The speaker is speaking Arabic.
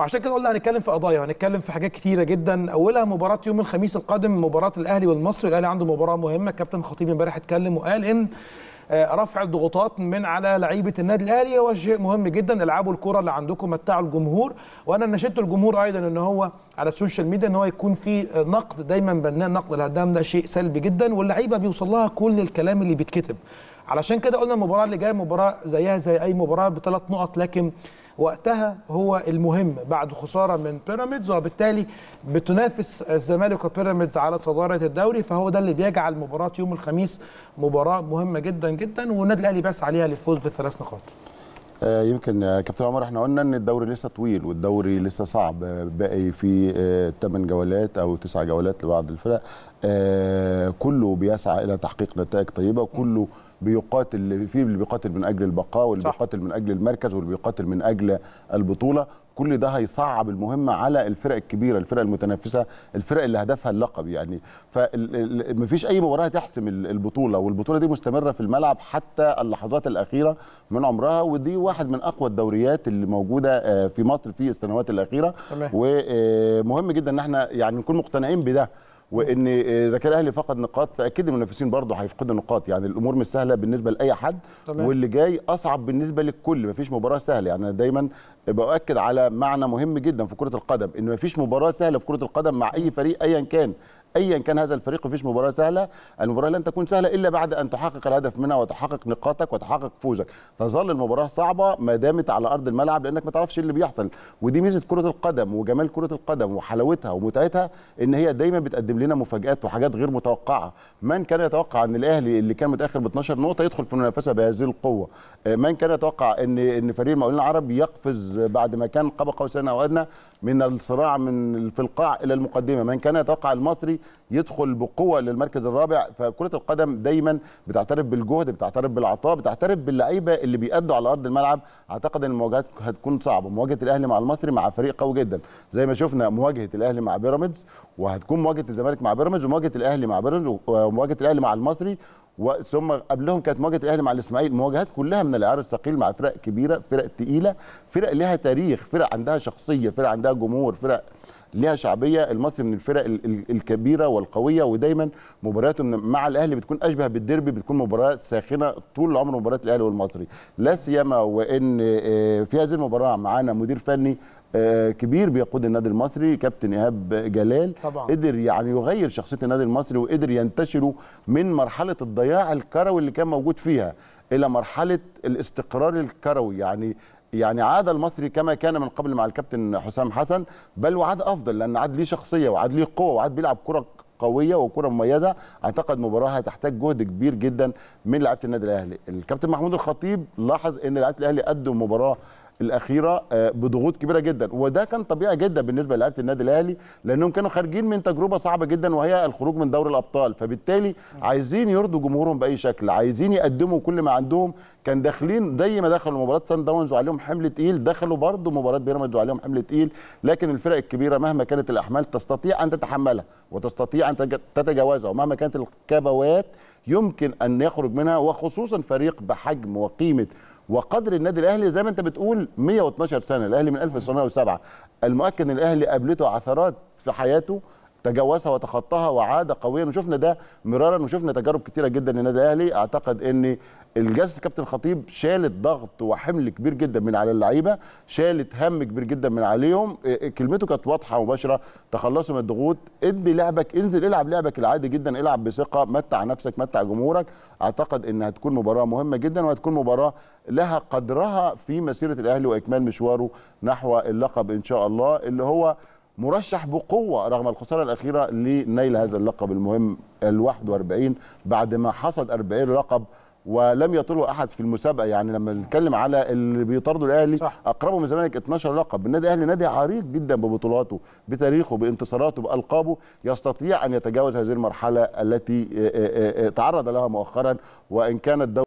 وعشان كده قلنا هنتكلم في قضايا هنتكلم في حاجات كتيره جدا اولها مباراه يوم الخميس القادم مباراه الاهلي والمصري الاهلي عنده مباراه مهمه كابتن خطيب امبارح اتكلم وقال ان آه، رفع الضغوطات من على لعيبه النادي الاهلي هو شيء مهم جدا العبوا الكره اللي عندكم متعوا الجمهور وانا نشدت الجمهور ايضا ان هو على السوشيال ميديا ان هو يكون في آه، نقد دايما بناء نقد الهدام ده شيء سلبي جدا واللعيبه بيوصل لها كل الكلام اللي بيتكتب علشان كده قلنا المباراه اللي جايه مباراه زيها زي اي مباراه بثلاث نقط لكن وقتها هو المهم بعد خساره من بيراميدز وبالتالي بتنافس الزمالك وبيراميدز على صداره الدوري فهو ده اللي بيجعل مباراه يوم الخميس مباراه مهمه جدا جدا والنادي الاهلي بس عليها للفوز بثلاث نقاط آه، يمكن كابتن عمر احنا قلنا ان الدوري لسه طويل والدوري لسه صعب آه، باقي في 8 آه، جولات او 9 جولات لبعض الفرق كله بيسعى الى تحقيق نتائج طيبه وكله بيقاتل في اللي بيقاتل من اجل البقاء واللي بيقاتل من اجل المركز واللي بيقاتل من اجل البطوله كل ده هيصعب المهمه على الفرق الكبيره الفرق المتنافسه الفرق اللي هدفها اللقب يعني فمفيش اي مباراه تحسم البطوله والبطوله دي مستمره في الملعب حتى اللحظات الاخيره من عمرها ودي واحد من اقوى الدوريات اللي موجوده آه، في مصر في السنوات الاخيره ومهم آه، جدا ان احنا يعني نكون مقتنعين بده وان آه، اذا كان الاهلي فقد نقاط فاكيد المنافسين برضه هيفقدوا نقاط يعني الامور مش سهله بالنسبه لاي حد طبعا. واللي جاي اصعب بالنسبه للكل مفيش مباراه سهله يعني انا دايما باكد على معنى مهم جدا في كره القدم ان مفيش مباراه سهله في كره القدم مع اي فريق ايا كان ايا كان هذا الفريق مفيش مباراه سهله المباراه لن تكون سهله الا بعد ان تحقق الهدف منها وتحقق نقاطك وتحقق فوزك تظل المباراه صعبه ما دامت على ارض الملعب لانك ما تعرفش ايه اللي بيحصل ودي ميزه كره القدم وجمال كره القدم وحلاوتها ومتعتها ان هي دايما بتقدم لنا مفاجات وحاجات غير متوقعه من كان يتوقع ان الاهلي اللي كان متاخر ب 12 نقطه يدخل في المنافسه بهذه القوه آه، من كان يتوقع ان ان فريق المقاولين العرب يقفز بعد ما كان قاب قوسين او ادنى من الصراع من في القاع الى المقدمه من كان يتوقع المصري يدخل بقوه للمركز الرابع فكره القدم دايما بتعترف بالجهد بتعترف بالعطاء بتعترف باللعيبه اللي بيأدوا على ارض الملعب اعتقد ان المواجهات هتكون صعبه مواجهه الاهلي مع المصري مع فريق قوي جدا زي ما شفنا مواجهه الاهلي مع بيراميدز وهتكون مواجهه الزمالك مع بيراميدز ومواجهه الاهلي مع بيراميدز ومواجهه الاهلي مع المصري وثم قبلهم كانت مواجهه الاهلي مع الاسماعيلي مواجهات كلها من العيار الثقيل مع فرق كبيره فرق تقيله فرق لها تاريخ فرق عندها شخصيه فرق عندها جمهور فرق ليها شعبيه المصري من الفرق الكبيره والقويه ودايما مبارياته مع الاهلي بتكون اشبه بالديربي بتكون مباراه ساخنه طول عمر مباراه الاهلي والمصري لا سيما وان آه، في هذه المباراه معانا مدير فني آه، كبير بيقود النادي المصري كابتن ايهاب جلال طبعا. قدر يعني يغير شخصيه النادي المصري وقدر ينتشره من مرحله الضياع الكروي اللي كان موجود فيها الى مرحله الاستقرار الكروي يعني يعني عاد المصري كما كان من قبل مع الكابتن حسام حسن بل وعاد افضل لان عاد ليه شخصيه وعاد ليه قوه وعاد بيلعب كره قويه وكره مميزه اعتقد مباراه هتحتاج جهد كبير جدا من لعيبه النادي الاهلي الكابتن محمود الخطيب لاحظ ان لعيبه الاهلي قدم مباراه الاخيره آه، بضغوط كبيره جدا وده كان طبيعي جدا بالنسبه لعيبه النادي الاهلي لانهم كانوا خارجين من تجربه صعبه جدا وهي الخروج من دوري الابطال فبالتالي عايزين يرضوا جمهورهم باي شكل عايزين يقدموا كل ما عندهم كان داخلين زي ما دخلوا مباراه سان داونز وعليهم حمل تقيل دخلوا برضه مباراه بيراميدز وعليهم حمل تقيل لكن الفرق الكبيره مهما كانت الاحمال تستطيع ان تتحملها وتستطيع ان تتجاوزها ومهما كانت الكبوات يمكن ان يخرج منها وخصوصا فريق بحجم وقيمه وقدر النادي الاهلي زي ما انت بتقول 112 سنه الاهلي من 1907 المؤكد ان الاهلي قابلته عثرات في حياته تجاوزها وتخطاها وعاد قويا وشفنا ده مرارا وشفنا تجارب كتيره جدا للنادي الاهلي اعتقد ان الجلسه كابتن خطيب شالت ضغط وحمل كبير جدا من على اللعيبه شالت هم كبير جدا من عليهم إيه، إيه، كلمته كانت واضحه ومباشره تخلصوا من الضغوط ادي لعبك انزل العب لعبك العادي جدا العب بثقه متع نفسك متع جمهورك اعتقد ان هتكون مباراه مهمه جدا وهتكون مباراه لها قدرها في مسيره الاهلي واكمال مشواره نحو اللقب ان شاء الله اللي هو مرشح بقوه رغم الخساره الاخيره لنيل هذا اللقب المهم ال 41 بعد ما حصد 40 لقب ولم يطله احد في المسابقه يعني لما نتكلم على اللي بيطاردوا الاهلي صح. اقربه من الزمالك 12 لقب النادي الاهلي نادي عريق جدا ببطولاته بتاريخه بانتصاراته بالقابه يستطيع ان يتجاوز هذه المرحله التي آه، آه، آه، تعرض لها مؤخرا وان كانت